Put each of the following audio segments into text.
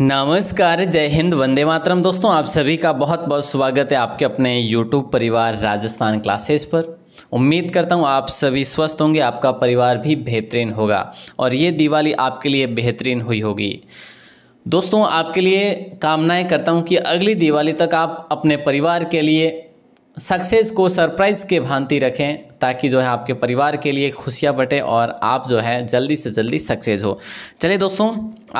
नमस्कार जय हिंद वंदे मातरम दोस्तों आप सभी का बहुत बहुत स्वागत है आपके अपने यूट्यूब परिवार राजस्थान क्लासेस पर उम्मीद करता हूँ आप सभी स्वस्थ होंगे आपका परिवार भी बेहतरीन होगा और ये दिवाली आपके लिए बेहतरीन हुई होगी दोस्तों आपके लिए कामनाएं करता हूँ कि अगली दिवाली तक आप अपने परिवार के लिए सक्सेस को सरप्राइज़ के भांति रखें ताकि जो है आपके परिवार के लिए खुशियाँ बटे और आप जो है जल्दी से जल्दी सक्सेस हो चलिए दोस्तों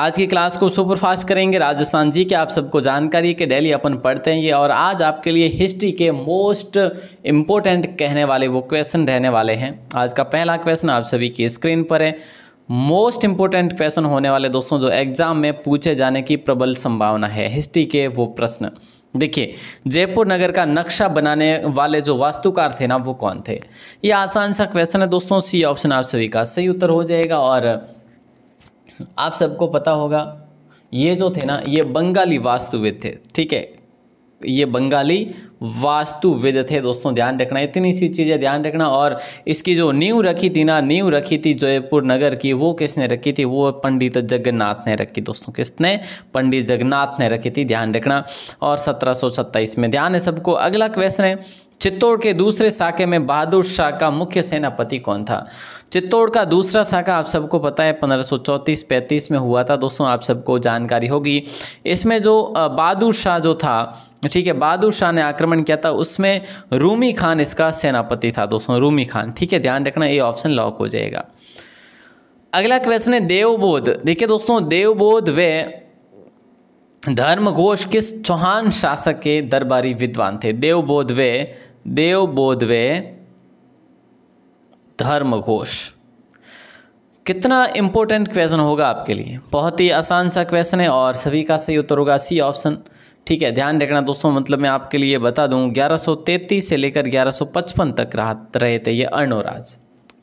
आज की क्लास को सुपर फास्ट करेंगे राजस्थान जी के आप सबको जानकारी के डेली अपन पढ़ते हैं ये और आज आपके लिए हिस्ट्री के मोस्ट इम्पोर्टेंट कहने वाले वो क्वेश्चन रहने वाले हैं आज का पहला क्वेश्चन आप सभी की स्क्रीन पर है मोस्ट इम्पोर्टेंट क्वेश्चन होने वाले दोस्तों जो एग्ज़ाम में पूछे जाने की प्रबल संभावना है हिस्ट्री के वो प्रश्न देखिए जयपुर नगर का नक्शा बनाने वाले जो वास्तुकार थे ना वो कौन थे ये आसान सा क्वेश्चन है दोस्तों सी ऑप्शन आप सभी का सही उत्तर हो जाएगा और आप सबको पता होगा ये जो थे ना ये बंगाली वास्तुविद थे ठीक है ये बंगाली वास्तुविद थे दोस्तों ध्यान रखना इतनी सी चीज़ें ध्यान रखना और इसकी जो नींव रखी थी ना नींव रखी थी जयपुर नगर की वो किसने रखी थी वो पंडित जगन्नाथ ने रखी दोस्तों किसने पंडित जगन्नाथ ने रखी थी ध्यान रखना और सत्रह में ध्यान है सबको अगला क्वेश्चन है चित्तौड़ के दूसरे शाखे में बहादुर शाह का मुख्य सेनापति कौन था चित्तौड़ का दूसरा शाखा आप सबको पता है पंद्रह सौ में हुआ था दोस्तों आप सबको जानकारी होगी इसमें जो बहादुर शाह जो था ठीक है बहादुर शाह ने आक्रमण किया था उसमें रूमी खान इसका सेनापति था दोस्तों रूमी खान ठीक है ध्यान रखना ये ऑप्शन लॉक हो जाएगा अगला क्वेश्चन है देवबोध देखिए दोस्तों देवबोध वे धर्मघोष किस चौहान शासक के दरबारी विद्वान थे देवबोध वे देवबोधवे धर्म घोष कितना इम्पोर्टेंट क्वेश्चन होगा आपके लिए बहुत ही आसान सा क्वेश्चन है और सभी का सही उत्तर होगा सी ऑप्शन ठीक है ध्यान रखना दोस्तों मतलब मैं आपके लिए बता दूं 1133 से लेकर 1155 तक रहे थे ये अर्णोराज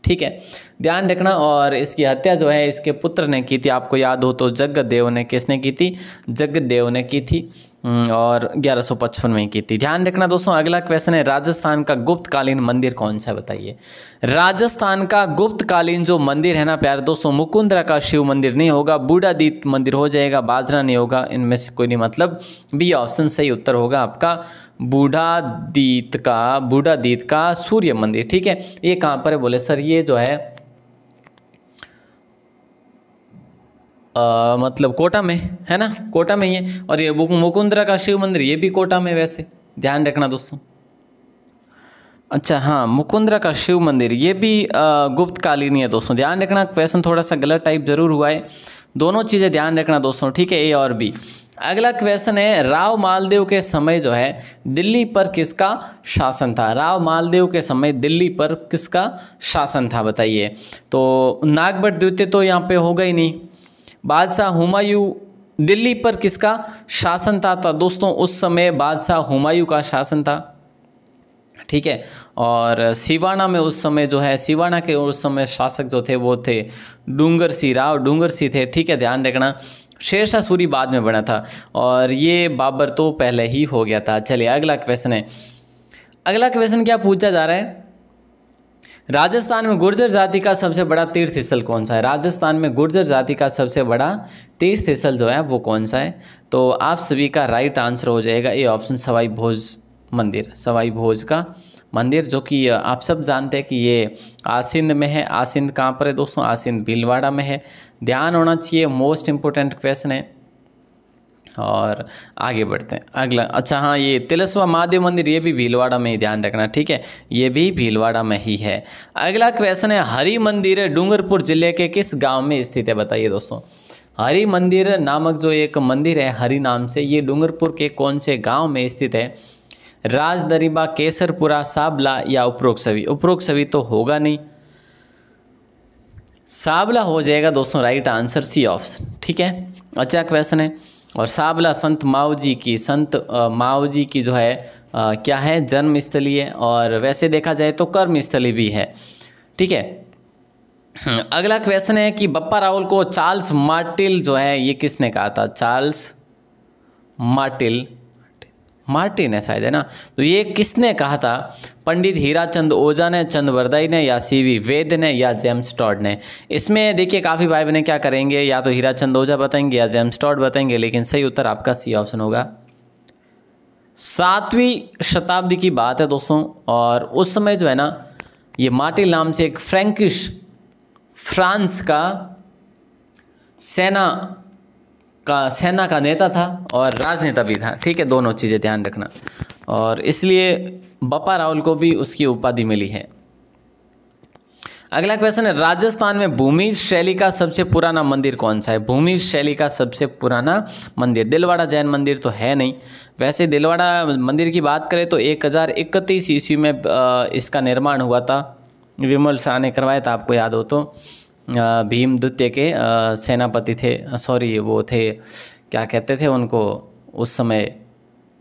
ठीक है ध्यान रखना और इसकी हत्या जो है इसके पुत्र ने की थी आपको याद हो तो जगदेव ने किसने की थी जगदेव ने की थी हम्म, और 1155 में की थी ध्यान रखना दोस्तों अगला क्वेश्चन है राजस्थान का गुप्तकालीन मंदिर कौन सा बताइए राजस्थान का गुप्तकालीन जो मंदिर है ना प्यार दोस्तों मुकुंदरा का शिव मंदिर नहीं होगा बूढ़ादीत मंदिर हो जाएगा बाजरा नहीं होगा इनमें से कोई नहीं मतलब बी ऑप्शन सही उत्तर होगा आपका बूढ़ादीत का बूढ़ादीत का सूर्य मंदिर ठीक है ये कहाँ पर है बोले सर ये जो है आ, मतलब कोटा में है ना कोटा में ही है और ये मुकुंदरा का शिव मंदिर ये भी कोटा में वैसे ध्यान रखना दोस्तों अच्छा हाँ मुकुंदरा का शिव मंदिर ये भी गुप्तकालीन है दोस्तों ध्यान रखना क्वेश्चन थोड़ा सा गलत टाइप जरूर हुआ है दोनों चीज़ें ध्यान रखना दोस्तों ठीक है ए और बी अगला क्वेश्चन है राव मालदेव के समय जो है दिल्ली पर किसका शासन था राव मालदेव के समय दिल्ली पर किसका शासन था बताइए तो नागभट द्वितीय तो यहाँ पे होगा ही नहीं बादशाह हुमायूं दिल्ली पर किसका शासन था तो दोस्तों उस समय बादशाह हुमायूं का शासन था ठीक है और सिवाना में उस समय जो है सिवाना के उस समय शासक जो थे वो थे डूंगर सिंह राव डूंगर सिंह थे ठीक है ध्यान रखना शेरशाह सूरी बाद में बना था और ये बाबर तो पहले ही हो गया था चलिए अगला क्वेश्चन है अगला क्वेश्चन क्या पूछा जा रहा है राजस्थान में गुर्जर जाति का सबसे बड़ा तीर्थ स्थल कौन सा है राजस्थान में गुर्जर जाति का सबसे बड़ा तीर्थ स्थल जो है वो कौन सा है तो आप सभी का राइट आंसर हो जाएगा ये ऑप्शन सवाई भोज मंदिर सवाई भोज का मंदिर जो कि आप सब जानते हैं कि ये आसिंद में है आसिंद कहाँ पर है दोस्तों आसिंद भीलवाड़ा में है ध्यान होना चाहिए मोस्ट इंपॉर्टेंट क्वेश्चन है और आगे बढ़ते हैं अगला अच्छा हाँ ये तिलस्वा महादेव मंदिर ये भी भीलवाड़ा में ही ध्यान रखना ठीक है ये भी भीलवाड़ा में ही है अगला क्वेश्चन है हरि मंदिर डूंगरपुर जिले के किस गाँव में स्थित है बताइए दोस्तों हरि मंदिर नामक जो एक मंदिर है हरि नाम से ये डूंगरपुर के कौन से गाँव में स्थित है राजदरीबा केसरपुरा साबला या उपरोक्त सभी उपरोक्त सभी तो होगा नहीं साबला हो जाएगा दोस्तों राइट आंसर सी ऑप्शन ठीक है अच्छा क्वेश्चन है और साबला संत माओ जी की संत माओ जी की जो है आ, क्या है जन्म है और वैसे देखा जाए तो कर्म स्थली भी है ठीक है अगला क्वेश्चन है कि बप्पा रावल को चार्ल्स मार्टिल जो है ये किसने कहा था चार्ल्स मार्टिल मार्टिन है शायद है ना तो ये किसने कहा था पंडित हीरा चंद ओझा ने चंद वरदाई ने या सी वी वेद ने या जेम्स टॉड ने इसमें देखिए काफ़ी भाई बहने क्या करेंगे या तो हीरा चंद ओझा बताएंगे या जेम्स टॉड बताएंगे लेकिन सही उत्तर आपका सी ऑप्शन होगा सातवीं शताब्दी की बात है दोस्तों और उस समय जो है ना ये मार्टिन नाम से एक फ्रेंकिश फ्रांस का सेना का सेना का नेता था और राजनेता भी था ठीक है दोनों चीज़ें ध्यान रखना और इसलिए बप्पा रावल को भी उसकी उपाधि मिली है अगला क्वेश्चन है राजस्थान में भूमि शैली का सबसे पुराना मंदिर कौन सा है भूमि शैली का सबसे पुराना मंदिर दिलवाड़ा जैन मंदिर तो है नहीं वैसे दिलवाड़ा मंदिर की बात करें तो एक हज़ार इकतीस ईस्वी में इसका निर्माण हुआ था विमल शाह ने करवाया था आपको याद हो तो भीम द्वितीय के सेनापति थे सॉरी वो थे क्या कहते थे उनको उस समय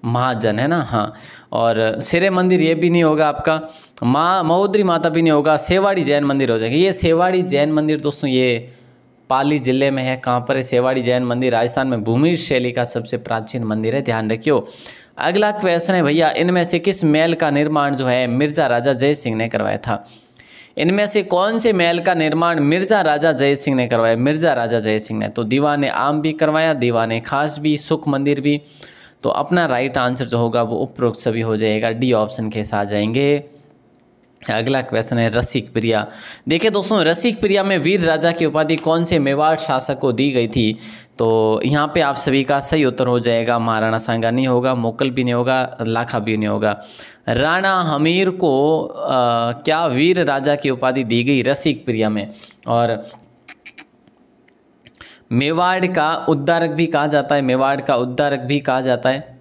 महाजन है ना हाँ और सिरे मंदिर ये भी नहीं होगा आपका माँ महोदरी माता भी नहीं होगा सेवाड़ी जैन मंदिर हो जाएगा ये सेवाड़ी जैन मंदिर दोस्तों ये पाली जिले में है कहाँ पर है सेवाड़ी जैन मंदिर राजस्थान में भूमि शैली का सबसे प्राचीन मंदिर है ध्यान रखियो अगला क्वेश्चन है भैया इनमें से किस मेल का निर्माण जो है मिर्जा राजा जय सिंह ने करवाया था इनमें से कौन से महल का निर्माण मिर्जा राजा जय सिंह ने करवाया मिर्जा राजा जय सिंह ने तो दीवा ने आम भी करवाया दीवा ने खास भी सुख मंदिर भी तो अपना राइट आंसर जो होगा वो उपरोक्त सभी हो जाएगा डी ऑप्शन के साथ जाएंगे अगला क्वेश्चन है रसिक प्रिया देखिए दोस्तों रसिक प्रिया में वीर राजा की उपाधि कौन से मेवाड़ शासक को दी गई थी तो यहाँ पे आप सभी का सही उत्तर हो जाएगा महाराणा सांगा नहीं होगा मोकल भी नहीं होगा लाखा भी नहीं होगा राणा हमीर को आ, क्या वीर राजा की उपाधि दी गई रसिक प्रिया में और मेवाड़ का उद्धारक भी कहा जाता है मेवाड़ का उद्धारक भी कहा जाता है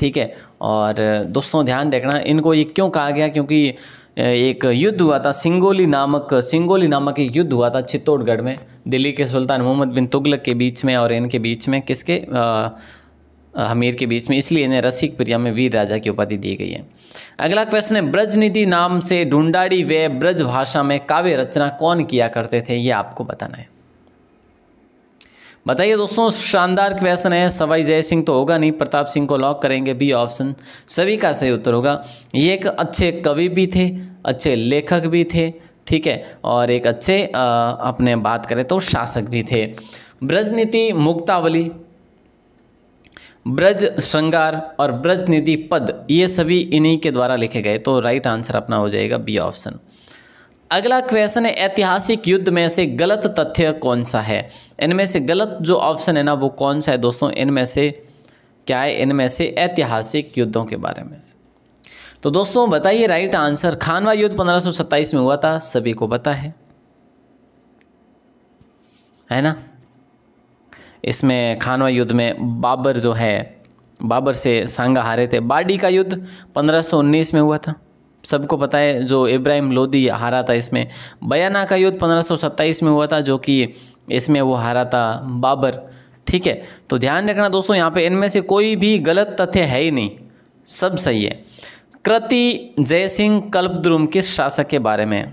ठीक है और दोस्तों ध्यान रखना इनको ये क्यों कहा गया क्योंकि एक युद्ध हुआ था सिंगोली नामक सिंगोली नामक एक युद्ध हुआ था चित्तौड़गढ़ में दिल्ली के सुल्तान मोहम्मद बिन तुगलक के बीच में और इनके बीच में किसके आ, हमीर के बीच में इसलिए इन्हें रसिक प्रिया में वीर राजा की उपाधि दी गई है अगला क्वेश्चन है ब्रजनिधि नाम से ढूंढाड़ी व ब्रज भाषा में काव्य रचना कौन किया करते थे ये आपको बताना है बताइए दोस्तों शानदार क्वेश्चन है सवाई जय सिंह तो होगा नहीं प्रताप सिंह को लॉक करेंगे बी ऑप्शन सभी का सही उत्तर होगा ये एक अच्छे कवि भी थे अच्छे लेखक भी थे ठीक है और एक अच्छे आ, अपने बात करें तो शासक भी थे ब्रजनीति मुक्तावली ब्रज श्रृंगार और ब्रज निधि पद ये सभी इन्हीं के द्वारा लिखे गए तो राइट आंसर अपना हो जाएगा बी ऑप्शन अगला क्वेश्चन है ऐतिहासिक युद्ध में से गलत तथ्य कौन सा है इनमें से गलत जो ऑप्शन है ना वो कौन सा है दोस्तों इनमें से क्या है इनमें से ऐतिहासिक युद्धों के बारे में से तो दोस्तों बताइए राइट आंसर खानवा युद्ध पंद्रह में हुआ था सभी को पता है है ना इसमें खानवा युद्ध में बाबर जो है बाबर से सांगा हारे थे बाडी का युद्ध 1519 में हुआ था सबको पता है जो इब्राहिम लोदी हारा था इसमें बयाना का युद्ध 1527 में हुआ था जो कि इसमें वो हारा था बाबर ठीक है तो ध्यान रखना दोस्तों यहाँ पे इनमें से कोई भी गलत तथ्य है ही नहीं सब सही है कृति जयसिंह कल्पद्रुम किस शासक के बारे में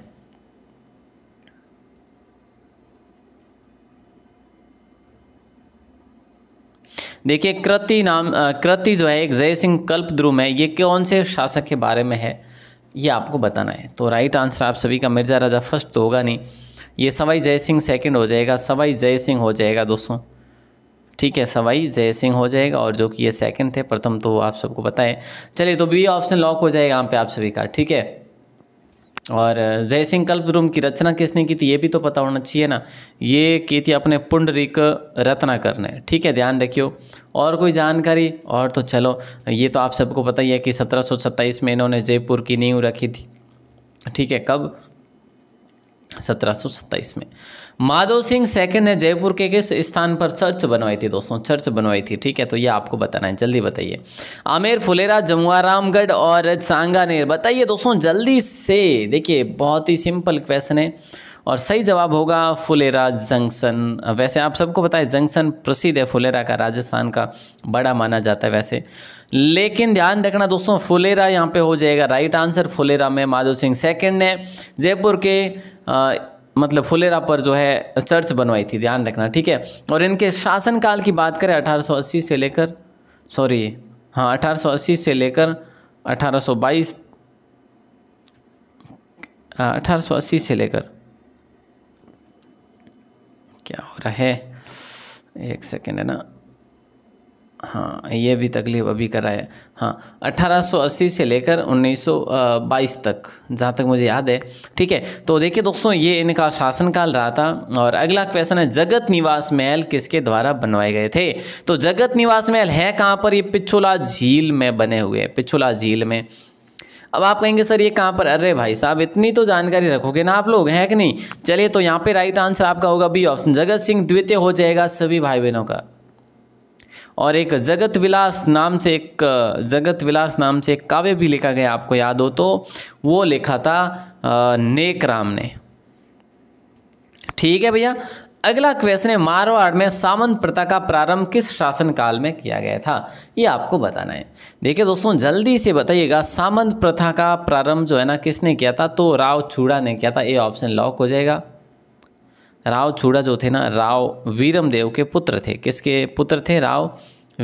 देखिए कृति नाम कृति जो है एक जय सिंह कल्प ध्रुव है ये कौन से शासक के बारे में है ये आपको बताना है तो राइट आंसर आप सभी का मिर्जा राजा फर्स्ट तो होगा नहीं ये सवाई जय सिंह सेकेंड हो जाएगा सवाई जय सिंह हो जाएगा दोस्तों ठीक है सवाई जय सिंह हो जाएगा और जो कि ये सेकंड थे प्रथम तो आप सबको बताएं चलिए तो बी ऑप्शन लॉक हो जाएगा यहाँ पे आप सभी का ठीक है और जय सिंह रूम की रचना किसने की थी ये भी तो पता होना चाहिए ना ये की थी अपने पुंडरिक रत्ना करने ठीक है ध्यान रखियो और कोई जानकारी और तो चलो ये तो आप सबको पता ही है कि सत्रह में इन्होंने जयपुर की नींव रखी थी ठीक है कब 1727 में माधव सिंह सेकंड ने जयपुर के किस स्थान पर चर्च बनवाई थी दोस्तों चर्च बनवाई थी ठीक है तो ये आपको बताना है जल्दी बताइए आमेर फुलेरा जमुआरामगढ़ और सांगानेर बताइए दोस्तों जल्दी से देखिए बहुत ही सिंपल क्वेश्चन है और सही जवाब होगा फुलेरा जंक्शन वैसे आप सबको पता है जंक्शन प्रसिद्ध है फुलेरा का राजस्थान का बड़ा माना जाता है वैसे लेकिन ध्यान रखना दोस्तों फुलेरा यहाँ पे हो जाएगा राइट आंसर फुलेरा में माधव सिंह सेकेंड ने जयपुर के आ, मतलब फुलेरा पर जो है चर्च बनवाई थी ध्यान रखना ठीक है और इनके शासनकाल की बात करें अठारह से लेकर सॉरी हाँ अठारह से लेकर सौ 1880 से लेकर क्या हो रहा है एक सेकेंड है ना हाँ ये भी तकलीफ अभी है हाँ 1880 से लेकर 1922 तक जहाँ तक मुझे याद है ठीक है तो देखिए दोस्तों ये इनका शासनकाल रहा था और अगला क्वेश्चन है जगत निवास महल किसके द्वारा बनवाए गए थे तो जगत निवास महल है कहाँ पर ये पिछुला झील में बने हुए हैं पिछुला झील में अब आप कहेंगे सर ये कहाँ पर अरे भाई साहब इतनी तो जानकारी रखोगे ना आप लोग हैं कि नहीं चलिए तो यहाँ पे राइट आंसर आपका होगा बी ऑप्शन जगत सिंह द्वितीय हो जाएगा सभी भाई बहनों का और एक जगत विलास नाम से एक जगत विलास नाम से एक काव्य भी लिखा गया आपको याद हो तो वो लिखा था नेक राम ने ठीक है भैया अगला क्वेश्चन है मारवाड़ में सामंत प्रथा का प्रारंभ किस शासन काल में किया गया था ये आपको बताना है देखिए दोस्तों जल्दी से बताइएगा सामंत प्रथा का प्रारंभ जो है ना किसने किया था तो राव छूड़ा ने किया था ये ऑप्शन लॉक हो जाएगा राव छूड़ा जो थे ना राव वीरमदेव के पुत्र थे किसके पुत्र थे राव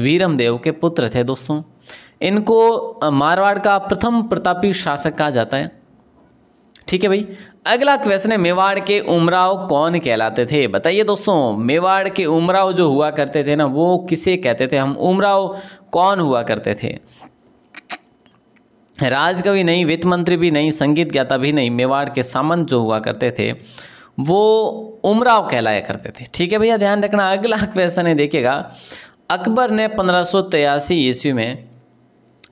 वीरमदेव के पुत्र थे दोस्तों इनको मारवाड़ का प्रथम प्रतापी शासक कहा जाता है ठीक है भाई अगला क्वेश्चन है मेवाड़ के उमराव कौन कहलाते थे बताइए दोस्तों मेवाड़ के उमराव जो हुआ करते थे ना वो किसे कहते थे हम उमराव कौन हुआ करते थे राजकवि नहीं वित्त मंत्री भी नहीं संगीत ज्ञाता भी नहीं मेवाड़ के सामंत जो हुआ करते थे वो उमराव कहलाया करते थे ठीक है भैया ध्यान रखना अगला क्वेश्चन है देखिएगा अकबर ने पंद्रह सौ तिरासी ईस्वी में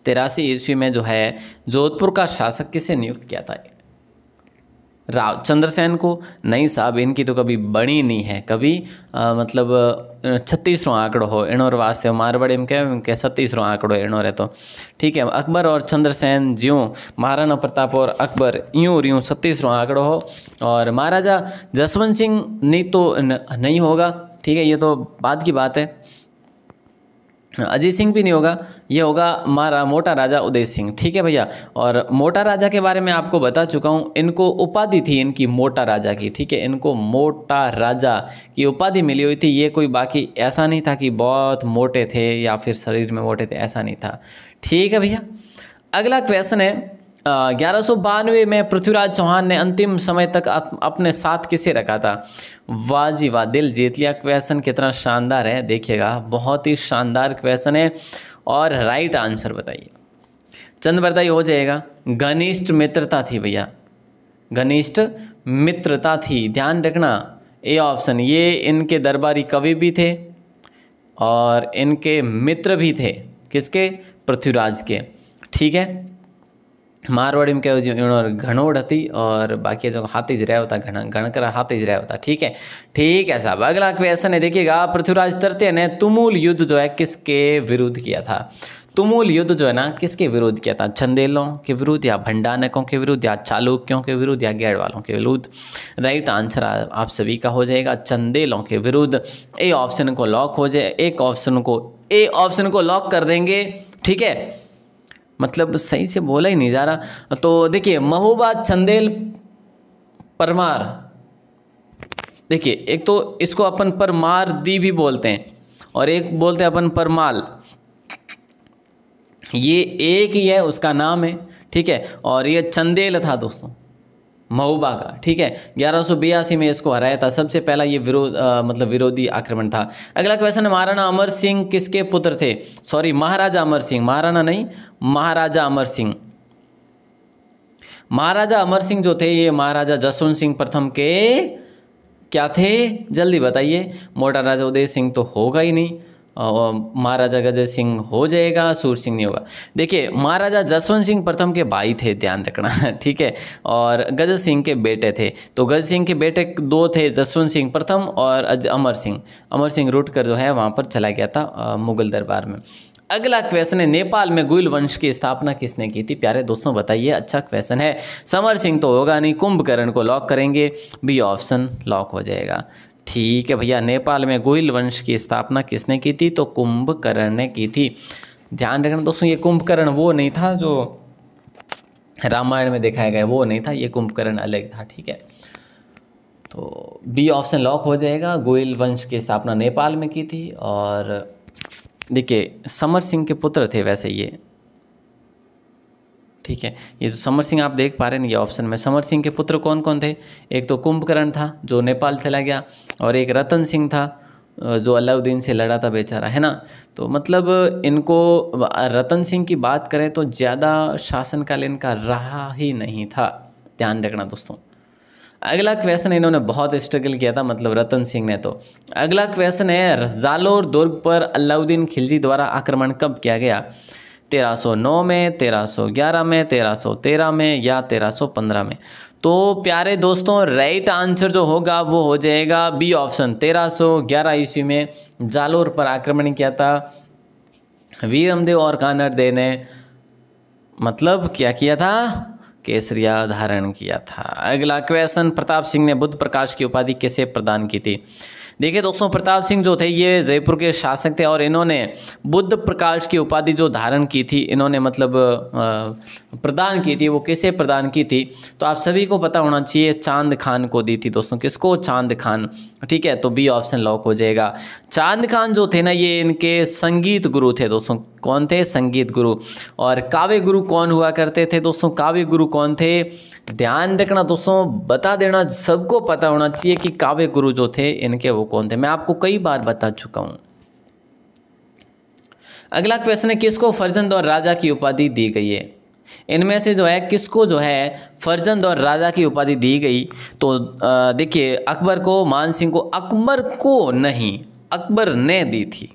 तिरासी ईस्वी में जो है जोधपुर का शासक किसे नियुक्त किया था राव चंद्रसेन को नहीं साहब इनकी तो कभी बणी नहीं है कभी आ, मतलब छत्तीसरों आंकड़ो हो इणोर वास्ते मारवाड़े में क्या कह छत्तीसरों आंकड़ो इणोर है तो ठीक है अकबर और चंद्रसेन ज्यों महाराणा प्रताप और अकबर यूं यूं छत्तीसरों आंकड़ो हो और महाराजा जसवंत सिंह नहीं तो न, नहीं होगा ठीक है ये तो बाद की बात है अजीत सिंह भी नहीं होगा ये होगा मारा मोटा राजा उदय सिंह ठीक है भैया और मोटा राजा के बारे में आपको बता चुका हूँ इनको उपाधि थी इनकी मोटा राजा की ठीक है इनको मोटा राजा की उपाधि मिली हुई थी ये कोई बाकी ऐसा नहीं था कि बहुत मोटे थे या फिर शरीर में मोटे थे ऐसा नहीं था ठीक है भैया अगला क्वेश्चन है ग्यारह सौ बानवे में पृथ्वीराज चौहान ने अंतिम समय तक अप, अपने साथ किसे रखा था वाजी वाह दिल जीत लिया क्वेश्चन कितना शानदार है देखिएगा बहुत ही शानदार क्वेश्चन है और राइट आंसर बताइए चंद बरदाई हो जाएगा घनिष्ठ मित्रता थी भैया घनिष्ठ मित्रता थी ध्यान रखना ए ऑप्शन ये इनके दरबारी कवि भी थे और इनके मित्र भी थे किसके पृथ्वीराज के ठीक है में क्या જોઈએ એનો ઘણોડ थी और बाकी जो हाथी જ होता હતા ઘણા घनकर हाथी જ રહ્યા ठीक है ठीक है साहब अगला क्वेश्चन है देखिएगा पृथ्वीराज तृतीय ने तुमूल युद्ध जो है किसके विरुद्ध किया था तुमूल युद्ध जो है ना किसके विरुद्ध किया था चंदेलों के विरुद्ध या भंडानकों के विरुद्ध या चालुक्यों के विरुद्ध या गैड वालों के विरुद्ध राइट आंसर आप सभी का हो जाएगा चंदेलों के विरुद्ध ए ऑप्शन को लॉक हो जाए एक ऑप्शन को ए ऑप्शन को लॉक कर देंगे ठीक है मतलब सही से बोला ही नहीं जा रहा तो देखिए महोबा चंदेल परमार देखिए एक तो इसको अपन परमार दी भी बोलते हैं और एक बोलते हैं अपन परमाल ये एक ही है उसका नाम है ठीक है और ये चंदेल था दोस्तों महुबा का ठीक है ग्यारह में इसको हराया था सबसे पहला ये विरोध मतलब विरोधी आक्रमण था अगला क्वेश्चन है महाराणा अमर सिंह किसके पुत्र थे सॉरी महाराजा अमर सिंह महाराणा नहीं महाराजा अमर सिंह महाराजा अमर सिंह जो थे ये महाराजा जसवंत सिंह प्रथम के क्या थे जल्दी बताइए मोटा राजा उदय सिंह तो होगा ही नहीं महाराजा गजय सिंह हो जाएगा सूर सिंह नहीं होगा देखिए महाराजा जसवंत सिंह प्रथम के भाई थे ध्यान रखना ठीक है और गजय सिंह के बेटे थे तो गजय सिंह के बेटे दो थे जसवंत सिंह प्रथम और अमर सिंह अमर सिंह रूट कर जो है वहाँ पर चला गया था मुगल दरबार में अगला क्वेश्चन है नेपाल में गुल वंश की स्थापना किसने की थी प्यारे दोस्तों बताइए अच्छा क्वेश्चन है समर सिंह तो होगा नहीं कुंभकर्ण को लॉक करेंगे बी ऑप्शन लॉक हो जाएगा ठीक है भैया नेपाल में गोयल वंश की स्थापना किसने की थी तो कुंभकर्ण ने की थी ध्यान रखना दोस्तों ये कुंभकर्ण वो नहीं था जो रामायण में दिखाया गया वो नहीं था ये कुंभकर्ण अलग था ठीक है तो बी ऑप्शन लॉक हो जाएगा गोयल वंश की स्थापना नेपाल में की थी और देखिए समर सिंह के पुत्र थे वैसे ये ठीक है ये जो समर सिंह आप देख पा रहे हैं ये ऑप्शन में समर सिंह के पुत्र कौन कौन थे एक तो कुंभकर्ण था जो नेपाल चला गया और एक रतन सिंह था जो अलाउद्दीन से लड़ा था बेचारा है ना तो मतलब इनको रतन सिंह की बात करें तो ज़्यादा शासनकाल इनका रहा ही नहीं था ध्यान रखना दोस्तों अगला क्वेश्चन इन्होंने बहुत स्ट्रगल किया था मतलब रतन सिंह ने तो अगला क्वेश्चन है जालोर दुर्ग पर अलाउद्दीन खिलजी द्वारा आक्रमण कब किया गया 1309 में 1311 में 1313 में या 1315 में तो प्यारे दोस्तों राइट आंसर जो होगा वो हो जाएगा बी ऑप्शन 1311 ईस्वी में जालोर पर आक्रमण किया था वीरमदेव और दे ने मतलब क्या किया था केसरिया धारण किया था अगला क्वेश्चन प्रताप सिंह ने बुद्ध प्रकाश की उपाधि कैसे प्रदान की थी देखिए दोस्तों प्रताप सिंह जो थे ये जयपुर के शासक थे और इन्होंने बुद्ध प्रकाश की उपाधि जो धारण की थी इन्होंने मतलब प्रदान की थी वो किसे प्रदान की थी तो आप सभी को पता होना चाहिए चांद खान को दी थी दोस्तों किसको चांद खान ठीक है तो बी ऑप्शन लॉक हो जाएगा चांद खान जो थे ना ये इनके संगीत गुरु थे दोस्तों कौन थे संगीत गुरु और काव्य गुरु कौन हुआ करते थे दोस्तों काव्य गुरु कौन थे ध्यान रखना दोस्तों बता देना सबको पता होना चाहिए कि काव्य गुरु जो थे इनके वो कौन थे मैं आपको कई बार बता चुका हूँ अगला क्वेश्चन है किसको फर्जंद और राजा की उपाधि दी गई है इनमें से जो है किसको जो है फर्जंद और राजा की उपाधि दी गई तो देखिए अकबर को मान सिंह को अकबर को नहीं अकबर ने दी थी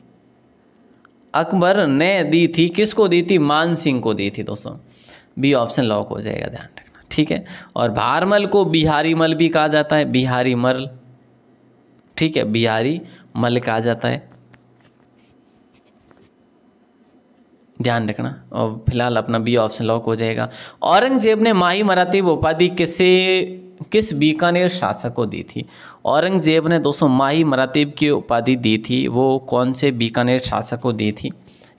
अकबर ने दी थी किसको दी थी मान सिंह को दी थी दोस्तों बी ऑप्शन लॉक हो जाएगा ध्यान रखना ठीक है और भारमल को बिहारी मल भी कहा जाता है बिहारी मल ठीक है बिहारी मल कहा जाता है ध्यान रखना और फिलहाल अपना बी ऑप्शन लॉक हो जाएगा औरंगजेब ने माही मराठी उपाधि किसे किस बीकानेर शासक को दी थी औरंगजेब ने दोस्तों माही मरातीब की उपाधि दी थी वो कौन से बीकानेर शासक को दी थी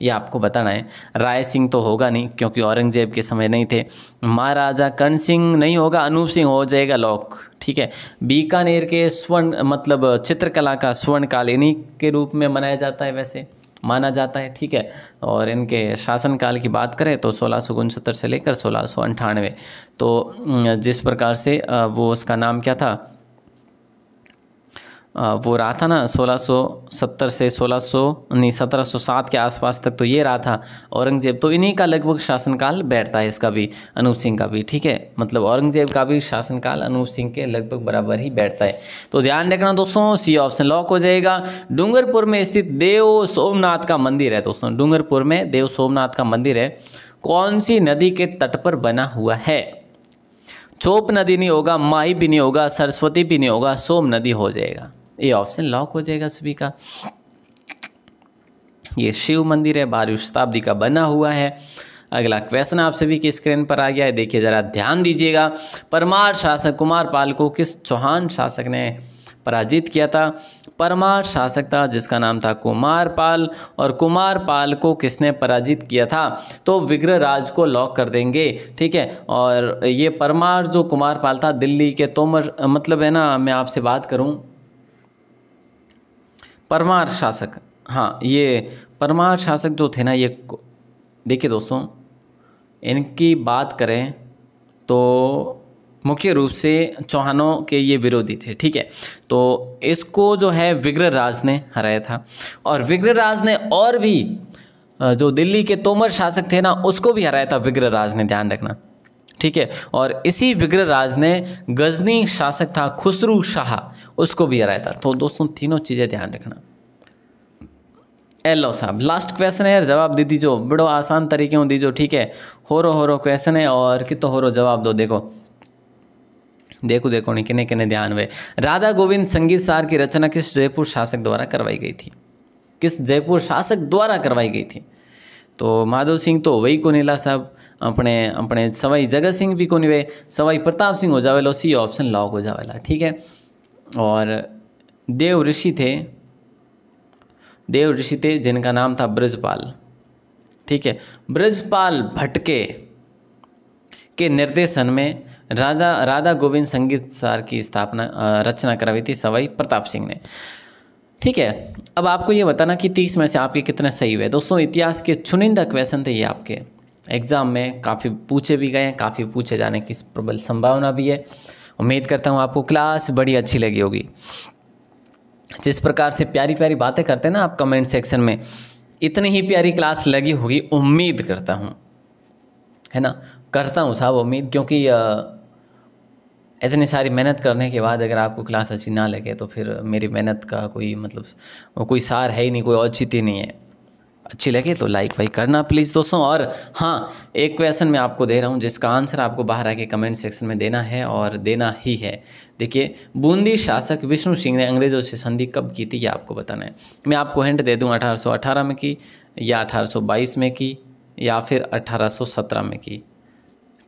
ये आपको बताना है राय सिंह तो होगा नहीं क्योंकि औरंगजेब के समय नहीं थे महाराजा कर्ण सिंह नहीं होगा अनूप सिंह हो जाएगा लॉक ठीक है बीकानेर के स्वर्ण मतलब चित्रकला का स्वर्ण काल के रूप में मनाया जाता है वैसे माना जाता है ठीक है और इनके शासनकाल की बात करें तो सोलह से लेकर सोलह तो जिस प्रकार से वो उसका नाम क्या था वो रहा था ना 1670 से 1600 नहीं 1707 के आसपास तक तो ये रहा था औरंगजेब तो इन्हीं का लगभग शासनकाल बैठता है इसका भी अनूप सिंह का भी ठीक है मतलब औरंगजेब का भी शासनकाल अनूप सिंह के लगभग बराबर ही बैठता है तो ध्यान रखना दोस्तों सी ऑप्शन लॉक हो जाएगा डूंगरपुर में स्थित देव सोमनाथ का मंदिर है दोस्तों डूंगरपुर में देव सोमनाथ का मंदिर है कौन सी नदी के तट पर बना हुआ है चोप नदी नहीं होगा माही भी नहीं होगा सरस्वती भी नहीं होगा सोम नदी हो जाएगा ये ऑप्शन लॉक हो जाएगा सभी का ये शिव मंदिर है बारहवीं शताब्दी का बना हुआ है अगला क्वेश्चन आप सभी की स्क्रीन पर आ गया है देखिए ज़रा ध्यान दीजिएगा परमार शासक कुमार पाल को किस चौहान शासक ने पराजित किया था परमार शासक था जिसका नाम था कुमार पाल और कुमार पाल को किसने पराजित किया था तो विग्रह राज को लॉक कर देंगे ठीक है और ये परमार जो कुमार पाल था दिल्ली के तोमर मतलब है ना मैं आपसे बात करूँ परमार शासक हाँ ये परमार शासक जो थे ना ये देखिए दोस्तों इनकी बात करें तो मुख्य रूप से चौहानों के ये विरोधी थे ठीक है तो इसको जो है राज ने हराया था और राज ने और भी जो दिल्ली के तोमर शासक थे ना उसको भी हराया था राज ने ध्यान रखना ठीक है और इसी विग्रहराज ने गजनी शासक था खुसरू शाह उसको भी हराया था तो दोस्तों तीनों चीज़ें ध्यान रखना एलो साहब लास्ट क्वेश्चन है यार जवाब दे दीजो बड़ो आसान तरीके में दीजो ठीक है होरो होरो क्वेश्चन है और कितो होरो जवाब दो देखो देखो देखो नहीं किने किने ध्यान हुए राधा गोविंद संगीत सार की रचना किस जयपुर शासक द्वारा करवाई गई थी किस जयपुर शासक द्वारा करवाई गई थी तो माधव सिंह तो वही कोनेला साहब अपने अपने सवाई जगत सिंह भी कौन हुए सवाई प्रताप सिंह हो जावेलो सी ऑप्शन लॉक हो जावेला ठीक है और देव ऋषि थे देव ऋषि थे जिनका नाम था ब्रजपाल ठीक है ब्रजपाल भटके के निर्देशन में राजा राधा गोविंद संगीत सार की स्थापना रचना करवाई थी सवाई प्रताप सिंह ने ठीक है अब आपको ये बताना कि तीस में से आपके कितने सही हुए दोस्तों इतिहास के चुनिंदा क्वेश्चन थे ये आपके एग्ज़ाम में काफ़ी पूछे भी गए हैं काफ़ी पूछे जाने की प्रबल संभावना भी है उम्मीद करता हूँ आपको क्लास बड़ी अच्छी लगी होगी जिस प्रकार से प्यारी प्यारी बातें करते हैं ना आप कमेंट सेक्शन में इतनी ही प्यारी क्लास लगी होगी उम्मीद करता हूँ है ना करता हूँ साहब उम्मीद क्योंकि इतनी सारी मेहनत करने के बाद अगर आपको क्लास अच्छी ना लगे तो फिर मेरी मेहनत का कोई मतलब कोई सार है ही नहीं कोई औचित ही नहीं है अच्छी लगे तो लाइक वाइक करना प्लीज़ दोस्तों और हाँ एक क्वेश्चन मैं आपको दे रहा हूँ जिसका आंसर आपको बाहर आके कमेंट सेक्शन में देना है और देना ही है देखिए बूंदी शासक विष्णु सिंह ने अंग्रेज़ों से संधि कब की थी ये आपको बताना है मैं आपको हिंट दे दूँ अठारह में की या अठारह में की या फिर अठारह में की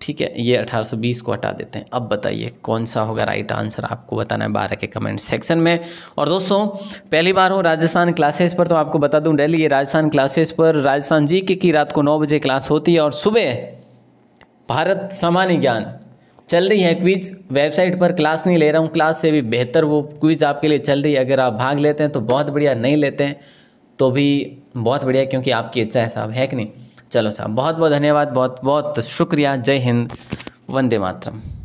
ठीक है ये 1820 को हटा देते हैं अब बताइए कौन सा होगा राइट आंसर आपको बताना है बारह के कमेंट सेक्शन में और दोस्तों पहली बार हो राजस्थान क्लासेस पर तो आपको बता दूं डेली ये राजस्थान क्लासेस पर राजस्थान जी के की रात को नौ बजे क्लास होती है और सुबह भारत सामान्य ज्ञान चल रही है क्विज वेबसाइट पर क्लास नहीं ले रहा हूँ क्लास से भी बेहतर वो क्विज आपके लिए चल रही है अगर आप भाग लेते हैं तो बहुत बढ़िया नहीं लेते हैं तो भी बहुत बढ़िया क्योंकि आपकी इच्छा है साहब है कि नहीं चलो साहब बहुत बहुत धन्यवाद बहुत बहुत शुक्रिया जय हिंद वंदे मातरम